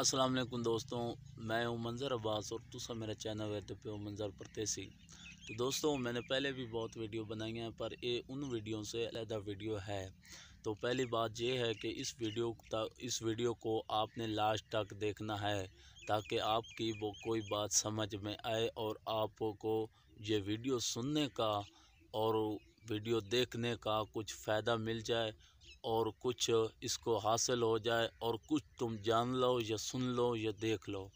असलम दोस्तों मैं हूँ मंज़र अब्बास और दूसरा मेरा चैनल है तो प्यो मंज़र परतेसी तो दोस्तों मैंने पहले भी बहुत वीडियो बनाई हैं पर ये उन वीडियो से अलहदा वीडियो है तो पहली बात यह है कि इस वीडियो तक इस वीडियो को आपने लास्ट तक देखना है ताकि आपकी वो कोई बात समझ में आए और आपको ये वीडियो सुनने का और वीडियो देखने का कुछ फ़ायदा मिल जाए और कुछ इसको हासिल हो जाए और कुछ तुम जान लो या सुन लो या देख लो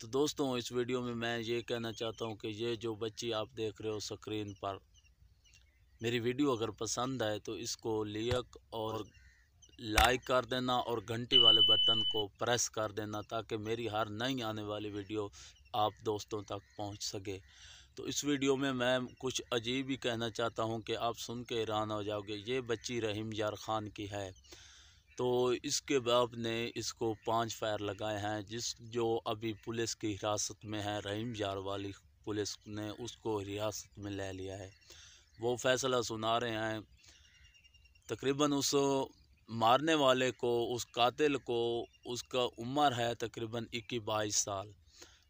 तो दोस्तों इस वीडियो में मैं ये कहना चाहता हूँ कि ये जो बच्ची आप देख रहे हो स्क्रीन पर मेरी वीडियो अगर पसंद आए तो इसको लियक और लाइक कर देना और घंटी वाले बटन को प्रेस कर देना ताकि मेरी हर नई आने वाली वीडियो आप दोस्तों तक पहुंच सके तो इस वीडियो में मैं कुछ अजीब ही कहना चाहता हूँ कि आप सुन के हैरान हो जाओगे ये बच्ची रहीम यार ख़ान की है तो इसके बाप ने इसको पांच फायर लगाए हैं जिस जो अभी पुलिस की हिरासत में है रहीम यार वाली पुलिस ने उसको हिरासत में ले लिया है वो फैसला सुना रहे हैं तकरीबन उस मारने वाले को उस कातिल को उसका उम्र है तकरीबन इक्कीस बाईस साल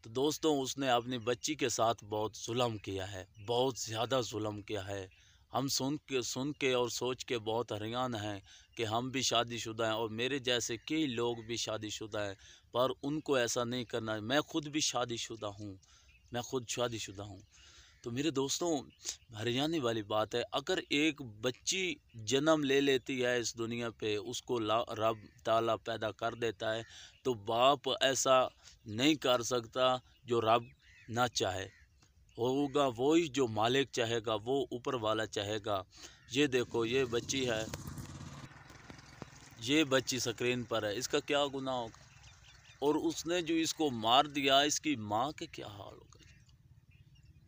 तो दोस्तों उसने अपनी बच्ची के साथ बहुत जुलम किया है बहुत ज़्यादा जुलम किया है हम सुन के सुन के और सोच के बहुत हरियान हैं कि हम भी शादीशुदा हैं और मेरे जैसे कई लोग भी शादीशुदा हैं पर उनको ऐसा नहीं करना मैं खुद भी शादीशुदा हूँ मैं खुद शादीशुदा हूँ तो मेरे दोस्तों भर जाने वाली बात है अगर एक बच्ची जन्म ले लेती है इस दुनिया पे उसको रब ताला पैदा कर देता है तो बाप ऐसा नहीं कर सकता जो रब ना चाहे होगा वो ही जो मालिक चाहेगा वो ऊपर वाला चाहेगा ये देखो ये बच्ची है ये बच्ची स्क्रीन पर है इसका क्या गुनाह होगा और उसने जो इसको मार दिया इसकी माँ के क्या हाल होगा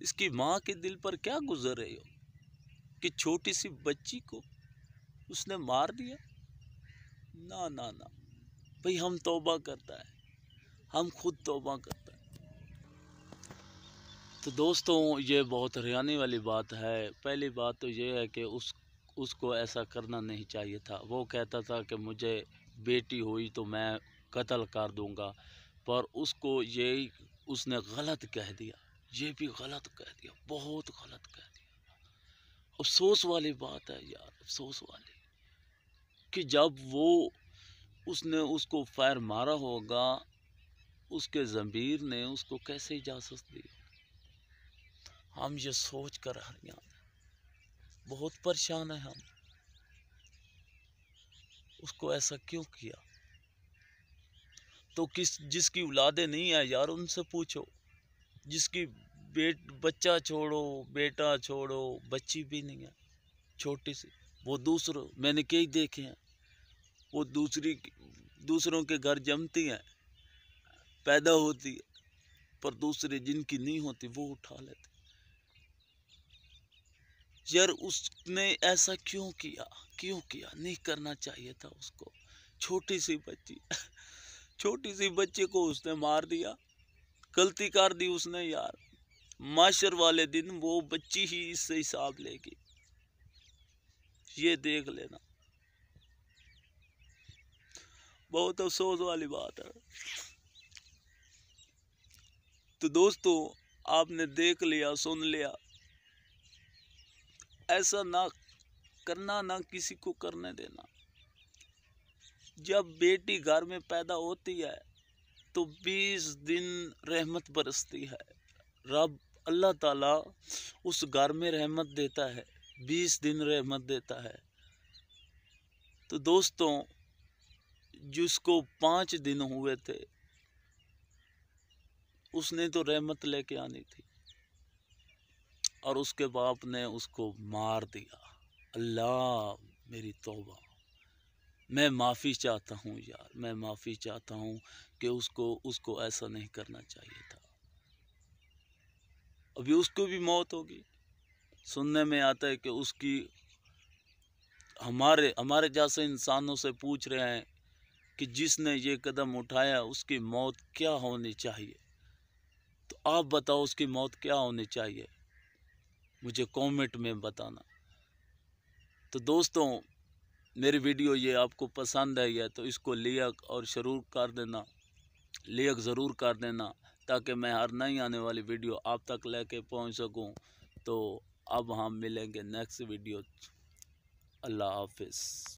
इसकी माँ के दिल पर क्या गुजर रही हो कि छोटी सी बच्ची को उसने मार दिया ना ना ना भाई हम तोबा करता है हम खुद तोबा करता है तो दोस्तों ये बहुत हरियाणी वाली बात है पहली बात तो ये है कि उस उसको ऐसा करना नहीं चाहिए था वो कहता था कि मुझे बेटी हुई तो मैं कत्ल कर दूंगा पर उसको ये उसने गलत कह दिया ये भी गलत कह दिया बहुत गलत कह दिया अफसोस वाली बात है यार अफसोस वाली कि जब वो उसने उसको फायर मारा होगा उसके ज़मीर ने उसको कैसे इजाज़त दी हम ये सोच कर हरियाण बहुत परेशान है हम उसको ऐसा क्यों किया तो किस जिसकी औलादे नहीं है यार उनसे पूछो जिसकी बेट बच्चा छोड़ो बेटा छोड़ो बच्ची भी नहीं है छोटी सी वो दूसरों मैंने कई देखे हैं वो दूसरी दूसरों के घर जमती हैं पैदा होती है पर दूसरे जिनकी नहीं होती वो उठा लेते यार उसने ऐसा क्यों किया क्यों किया नहीं करना चाहिए था उसको छोटी सी बच्ची छोटी सी बच्ची को उसने मार दिया गलती कर दी उसने यार माशर वाले दिन वो बच्ची ही इससे हिसाब लेगी ये देख लेना बहुत अफसोस वाली बात है तो दोस्तों आपने देख लिया सुन लिया ऐसा ना करना ना किसी को करने देना जब बेटी घर में पैदा होती है तो 20 दिन रहमत बरसती है रब अल्लाह ताला उस घर में रहमत देता है बीस दिन रहमत देता है तो दोस्तों जिसको पाँच दिन हुए थे उसने तो रहमत लेके आनी थी और उसके बाप ने उसको मार दिया अल्लाह मेरी तोबा मैं माफ़ी चाहता हूँ यार मैं माफ़ी चाहता हूँ कि उसको उसको ऐसा नहीं करना चाहिए था अभी उसको भी मौत होगी सुनने में आता है कि उसकी हमारे हमारे जैसे इंसानों से पूछ रहे हैं कि जिसने ये कदम उठाया उसकी मौत क्या होनी चाहिए तो आप बताओ उसकी मौत क्या होनी चाहिए मुझे कमेंट में बताना तो दोस्तों मेरी वीडियो ये आपको पसंद आई है तो इसको लियक और शुरू कर देना लियक ज़रूर कर देना ताकि मैं हर नई आने वाली वीडियो आप तक लेके पहुंच सकूं तो अब हम मिलेंगे नेक्स्ट वीडियो अल्लाह हाफिज़